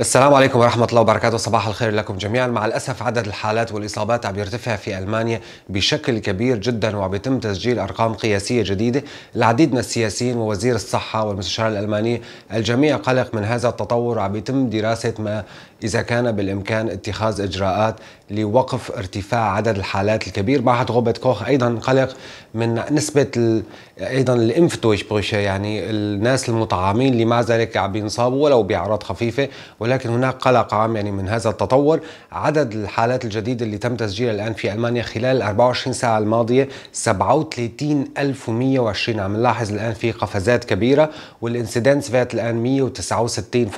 السلام عليكم ورحمة الله وبركاته صباح الخير لكم جميعا مع الأسف عدد الحالات والإصابات عم يرتفع في ألمانيا بشكل كبير جدا وعم تسجيل أرقام قياسية جديدة العديد من السياسيين ووزير الصحة والمستشار الألماني الجميع قلق من هذا التطور وعم دراسة ما إذا كان بالإمكان اتخاذ إجراءات لوقف ارتفاع عدد الحالات الكبير معهد غوبة كوخ أيضا قلق من نسبة الـ أيضا الانفتوش بوشي يعني الناس المطعمين اللي مع ذلك عم ينصابوا ولو بأعراض خفيفة ولكن هناك قلق عام يعني من هذا التطور عدد الحالات الجديدة اللي تم تسجيلها الآن في ألمانيا خلال 24 ساعة الماضية 37120 عم نلاحظ الآن في قفزات كبيرة والانسيدنس فات الآن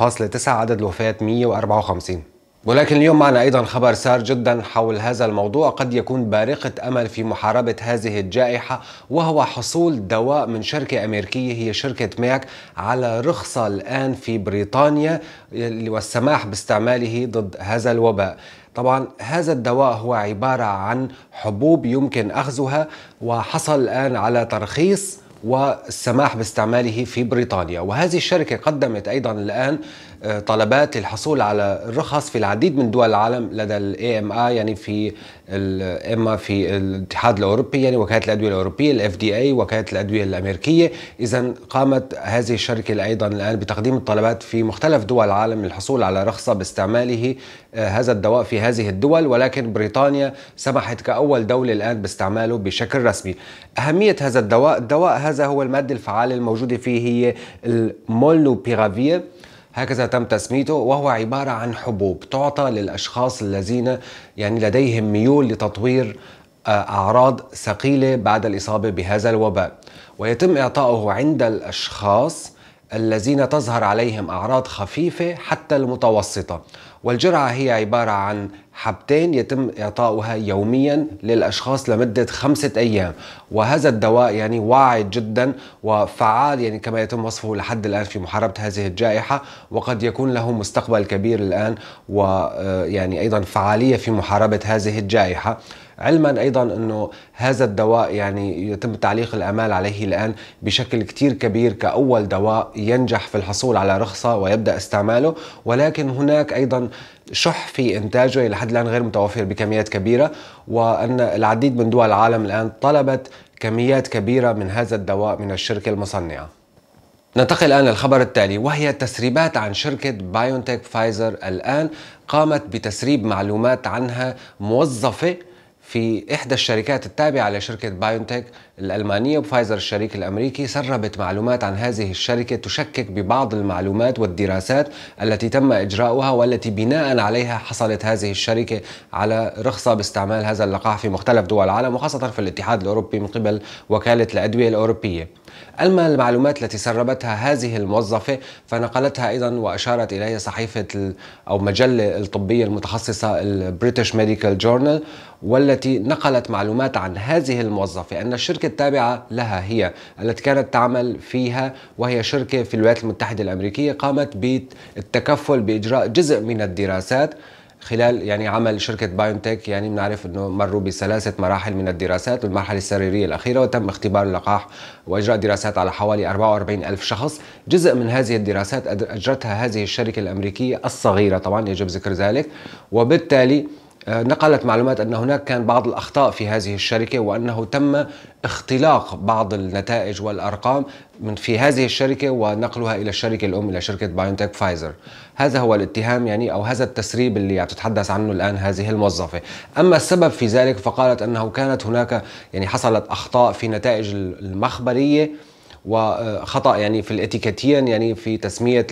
169.9 عدد الوفيات 154 50 ولكن اليوم معنا أيضا خبر سار جدا حول هذا الموضوع قد يكون بارقة أمل في محاربة هذه الجائحة وهو حصول دواء من شركة أمريكية هي شركة ماك على رخصة الآن في بريطانيا والسماح باستعماله ضد هذا الوباء طبعا هذا الدواء هو عبارة عن حبوب يمكن أخذها وحصل الآن على ترخيص والسماح باستعماله في بريطانيا وهذه الشركة قدمت أيضا الآن آه، طلبات للحصول على الرخص في العديد من دول العالم لدى الاي ام اي يعني في اما في الاتحاد الاوروبي يعني وكاله الادويه الاوروبيه الاف دي اي وكاله الادويه الامريكيه اذا قامت هذه الشركه ايضا الان بتقديم الطلبات في مختلف دول العالم للحصول على رخصه باستعماله آه، هذا الدواء في هذه الدول ولكن بريطانيا سمحت كاول دوله الان باستعماله بشكل رسمي اهميه هذا الدواء الدواء هذا هو الماده الفعاله الموجوده فيه هي المولنوبيرافير هكذا تم تسميته وهو عبارة عن حبوب تعطى للأشخاص الذين يعني لديهم ميول لتطوير آه، أعراض ثقيلة بعد الإصابة بهذا الوباء ويتم إعطاؤه عند الأشخاص الذين تظهر عليهم أعراض خفيفة حتى المتوسطة والجرعة هي عبارة عن حبتين يتم إعطاؤها يوميا للأشخاص لمدة خمسة أيام وهذا الدواء يعني واعد جدا وفعال يعني كما يتم وصفه لحد الآن في محاربة هذه الجائحة وقد يكون له مستقبل كبير الآن ويعني آه، أيضا فعالية في محاربة هذه الجائحة علما ايضا انه هذا الدواء يعني يتم تعليق الامال عليه الان بشكل كتير كبير كاول دواء ينجح في الحصول على رخصه ويبدا استعماله ولكن هناك ايضا شح في إنتاجه إلى حد الآن غير متوفر بكميات كبيرة وأن العديد من دول العالم الآن طلبت كميات كبيرة من هذا الدواء من الشركة المصنعة ننتقل الآن للخبر التالي وهي تسريبات عن شركة بايونتك فايزر الآن قامت بتسريب معلومات عنها موظفة في إحدى الشركات التابعة لشركة بايونتك الألمانية وفايزر الشريك الأمريكي سربت معلومات عن هذه الشركة تشكك ببعض المعلومات والدراسات التي تم إجراؤها والتي بناء عليها حصلت هذه الشركة على رخصة باستعمال هذا اللقاح في مختلف دول العالم وخاصة في الاتحاد الأوروبي من قبل وكالة الأدوية الأوروبية أما المعلومات التي سربتها هذه الموظفة فنقلتها أيضا وأشارت إليها صحيفة أو مجلة الطبية المتخصصة البريتش ميديكال جورنال والتي نقلت معلومات عن هذه الموظفة أن الشركة الشركة التابعة لها هي التي كانت تعمل فيها وهي شركة في الولايات المتحدة الأمريكية قامت بالتكفل بإجراء جزء من الدراسات خلال يعني عمل شركة بايونتك يعني بنعرف انه مروا بثلاثة مراحل من الدراسات والمرحلة السريرية الأخيرة وتم اختبار اللقاح وإجراء دراسات على حوالي 44 ألف شخص جزء من هذه الدراسات أجرتها هذه الشركة الأمريكية الصغيرة طبعا يجب ذكر ذلك وبالتالي آه، نقلت معلومات أن هناك كان بعض الأخطاء في هذه الشركة وأنه تم اختلاق بعض النتائج والأرقام من في هذه الشركة ونقلها إلى الشركة الأم إلى شركة بايونتك فايزر هذا هو الاتهام يعني أو هذا التسريب اللي عم يعني تتحدث عنه الآن هذه الموظفة أما السبب في ذلك فقالت أنه كانت هناك يعني حصلت أخطاء في نتائج المخبرية وخطا يعني في الاتيكيتيا يعني في تسميه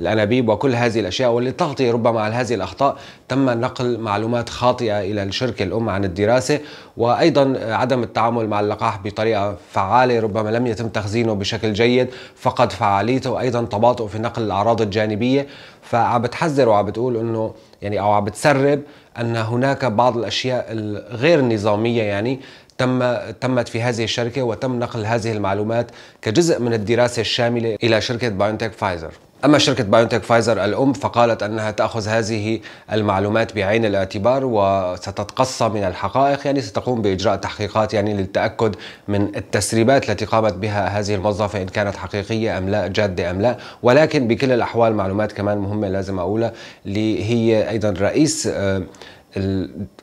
الانابيب وكل هذه الاشياء وللتغطيه ربما على هذه الاخطاء تم نقل معلومات خاطئه الى الشركه الام عن الدراسه وايضا عدم التعامل مع اللقاح بطريقه فعاله ربما لم يتم تخزينه بشكل جيد فقد فعاليته وايضا تباطؤ في نقل الاعراض الجانبيه فعم بتحذر وعم بتقول انه يعني او عم بتسرب ان هناك بعض الاشياء الغير نظاميه يعني تم تمت في هذه الشركة وتم نقل هذه المعلومات كجزء من الدراسة الشاملة إلى شركة بايونتك فايزر أما شركة بايونتك فايزر الأم فقالت أنها تأخذ هذه المعلومات بعين الاعتبار وستتقصى من الحقائق يعني ستقوم بإجراء تحقيقات يعني للتأكد من التسريبات التي قامت بها هذه الموظفة إن كانت حقيقية أم لا جادة أم لا ولكن بكل الأحوال معلومات كمان مهمة لازم أقولها اللي هي أيضا رئيس آه،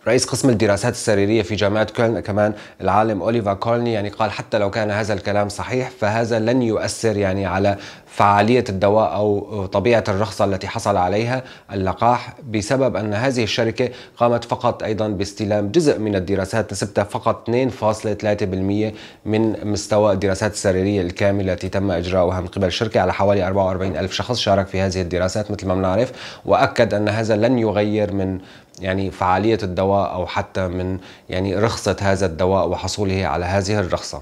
رئيس قسم الدراسات السريرية في جامعة كولن كمان العالم أوليفا كولني يعني قال حتى لو كان هذا الكلام صحيح فهذا لن يؤثر يعني على فعالية الدواء أو طبيعة الرخصة التي حصل عليها اللقاح بسبب أن هذه الشركة قامت فقط أيضا باستلام جزء من الدراسات نسبتها فقط 2.3% من مستوى الدراسات السريرية الكاملة التي تم إجراؤها من قبل الشركة على حوالي 44 ألف شخص شارك في هذه الدراسات مثل ما بنعرف وأكد أن هذا لن يغير من يعني فعالية الدواء أو حتى من يعني رخصة هذا الدواء وحصوله على هذه الرخصة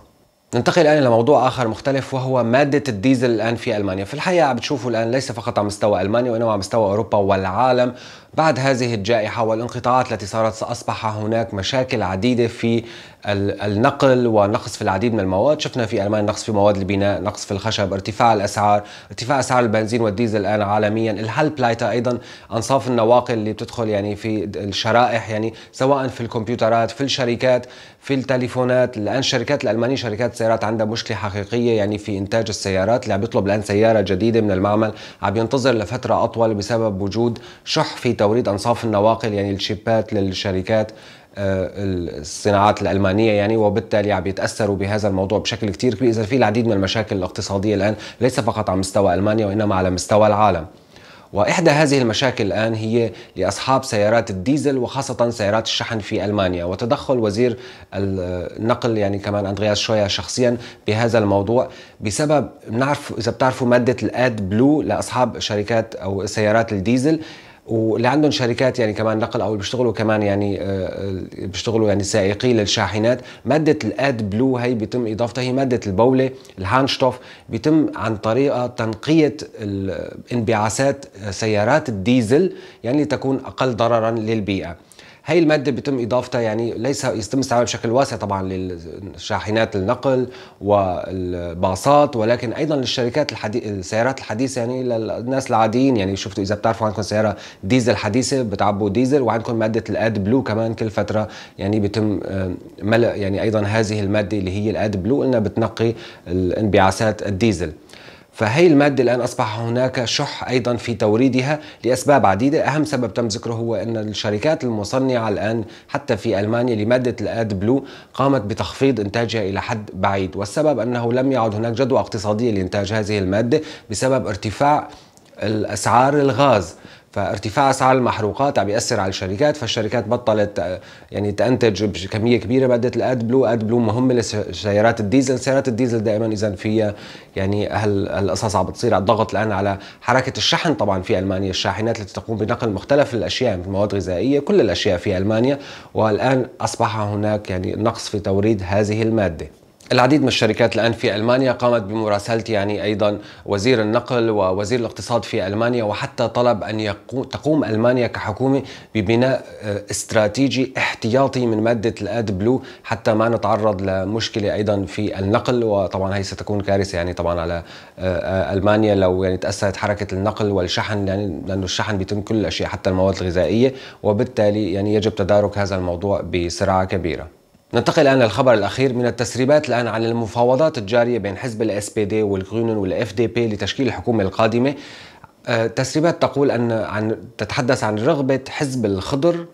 ننتقل الآن إلى موضوع آخر مختلف وهو مادة الديزل الآن في ألمانيا في الحقيقة بتشوفوا الآن ليس فقط على مستوى ألمانيا وإنما على مستوى أوروبا والعالم بعد هذه الجائحة والانقطاعات التي صارت أصبح هناك مشاكل عديدة في النقل ونقص في العديد من المواد شفنا في ألمانيا نقص في مواد البناء نقص في الخشب ارتفاع الأسعار ارتفاع أسعار البنزين والديزل الآن عالميا بلايتا أيضا أنصاف النواقل اللي بتدخل يعني في الشرائح يعني سواء في الكمبيوترات في الشركات في التليفونات الآن الشركات الألمانية شركات السيارات عندها مشكلة حقيقية يعني في إنتاج السيارات اللي عم يطلب الآن سيارة جديدة من المعمل عم ينتظر لفترة أطول بسبب وجود شح في توريد أنصاف النواقل يعني الشيبات للشركات آه، الصناعات الألمانية يعني وبالتالي عم يتأثروا بهذا الموضوع بشكل كتير كبير إذا في العديد من المشاكل الاقتصادية الآن ليس فقط على مستوى ألمانيا وإنما على مستوى العالم وإحدى هذه المشاكل الآن هي لأصحاب سيارات الديزل وخاصة سيارات الشحن في ألمانيا وتدخل وزير النقل يعني كمان أندرياس شوية شخصيا بهذا الموضوع بسبب بنعرف إذا بتعرفوا مادة الأد بلو لأصحاب شركات أو سيارات الديزل واللي عندهم شركات يعني كمان نقل او بيشتغلوا كمان يعني آه، آه، بيشتغلوا يعني سائقي للشاحنات ماده الاد بلو هي بيتم اضافتها هي ماده البوله الهانشتوف بيتم عن طريقه تنقيه آه، انبعاثات سيارات الديزل يعني تكون اقل ضررا للبيئه هي المادة بيتم إضافتها يعني ليس يتم استعمالها بشكل واسع طبعا للشاحنات النقل والباصات ولكن أيضا للشركات الحدي... السيارات الحديثة يعني للناس العاديين يعني شفتوا إذا بتعرفوا عندكم سيارة ديزل حديثة بتعبوا ديزل وعندكم مادة الأد بلو كمان كل فترة يعني بيتم آه، ملء يعني أيضا هذه المادة اللي هي الأد بلو إنها بتنقي الانبعاثات الديزل فهي المادة الآن أصبح هناك شح أيضا في توريدها لأسباب عديدة أهم سبب تم ذكره هو أن الشركات المصنعة الآن حتى في ألمانيا لمادة الآد بلو قامت بتخفيض إنتاجها إلى حد بعيد والسبب أنه لم يعد هناك جدوى اقتصادية لإنتاج هذه المادة بسبب ارتفاع أسعار الغاز فارتفاع اسعار المحروقات عم بياثر على الشركات فالشركات بطلت آه، يعني تنتج بكميه كبيره ماده الاد بلو اد بلو مهمه لسيارات الديزل سيارات الديزل دائما اذا فيها يعني هالقصص عم بتصير على الضغط الان على حركه الشحن طبعا في المانيا الشاحنات التي تقوم بنقل مختلف الاشياء مواد غذائيه كل الاشياء في المانيا والان اصبح هناك يعني نقص في توريد هذه الماده العديد من الشركات الآن في ألمانيا قامت بمراسلة يعني أيضا وزير النقل ووزير الاقتصاد في ألمانيا وحتى طلب أن تقوم ألمانيا كحكومة ببناء آه، استراتيجي احتياطي من مادة الأد بلو حتى ما نتعرض لمشكلة أيضا في النقل وطبعا هي ستكون كارثة يعني طبعا على آه، آه، ألمانيا لو يعني تأثرت حركة النقل والشحن يعني لأنه الشحن بيتم كل الأشياء حتى المواد الغذائية وبالتالي يعني يجب تدارك هذا الموضوع بسرعة كبيرة ننتقل الآن للخبر الأخير من التسريبات الآن عن المفاوضات الجارية بين حزب الاس بي دي والغرونن والاف دي بي لتشكيل الحكومة القادمة آه، تسريبات تقول أن عن تتحدث عن رغبة حزب الخضر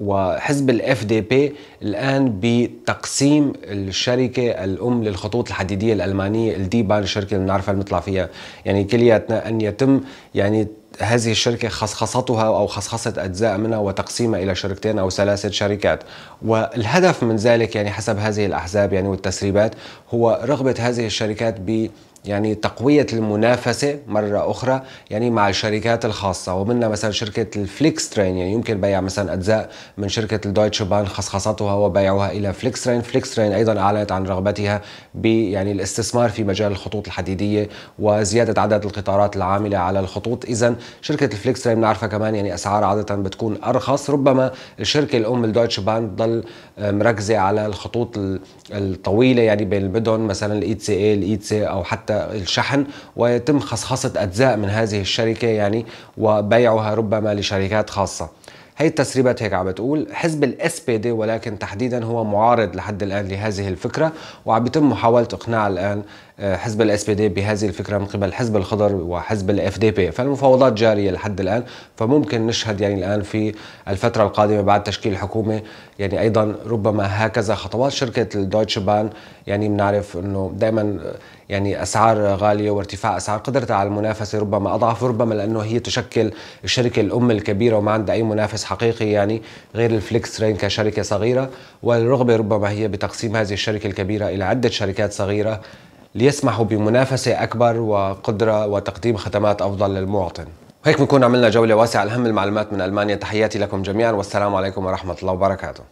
وحزب الاف دي بي الان بتقسيم الشركه الام للخطوط الحديديه الالمانيه الدي بان الشركه اللي بنعرفها اللي بنطلع فيها يعني كلياتنا ان يتم يعني هذه الشركة خصخصتها أو خصخصة أجزاء منها وتقسيمها إلى شركتين أو ثلاثة شركات والهدف من ذلك يعني حسب هذه الأحزاب يعني والتسريبات هو رغبة هذه الشركات ب يعني تقوية المنافسة مرة أخرى يعني مع الشركات الخاصة ومنها مثلا شركة الفليكس ترين يعني يمكن بيع مثلا أجزاء من شركة الدويتش بان خصخصتها وبيعها إلى فليكس ترين فليكس ترين أيضا أعلنت عن رغبتها ب يعني الاستثمار في مجال الخطوط الحديدية وزيادة عدد القطارات العاملة على الخطوط إذا شركة الفليكس ترين بنعرفها كمان يعني أسعار عادة بتكون أرخص ربما الشركة الأم الدويتش بان تضل آه، مركزة على الخطوط الطويلة يعني بين المدن مثلا الإي تي إي الإي أو حتى الشحن ويتم خصخصة أجزاء من هذه الشركة يعني وبيعها ربما لشركات خاصة هي التسريبات هيك عم بتقول حزب الاس بي دي ولكن تحديدا هو معارض لحد الان لهذه الفكره وعم يتم محاوله اقناع الان آه، حزب الاس بي دي بهذه الفكره من قبل حزب الخضر وحزب الاف دي بي فالمفاوضات جاريه لحد الان فممكن نشهد يعني الان في الفتره القادمه بعد تشكيل الحكومه يعني ايضا ربما هكذا خطوات شركه الدويتش بان يعني بنعرف انه دائما يعني اسعار غاليه وارتفاع اسعار قدرتها على المنافسه ربما اضعف ربما لانه هي تشكل الشركه الام الكبيره وما عندها اي منافس حقيقي يعني غير الفليكس ترين كشركه صغيره والرغبه ربما هي بتقسيم هذه الشركه الكبيره الى عده شركات صغيره ليسمحوا بمنافسة أكبر وقدرة وتقديم خدمات أفضل للمواطن هيك بنكون عملنا جولة واسعة لأهم المعلومات من ألمانيا تحياتي لكم جميعا والسلام عليكم ورحمة الله وبركاته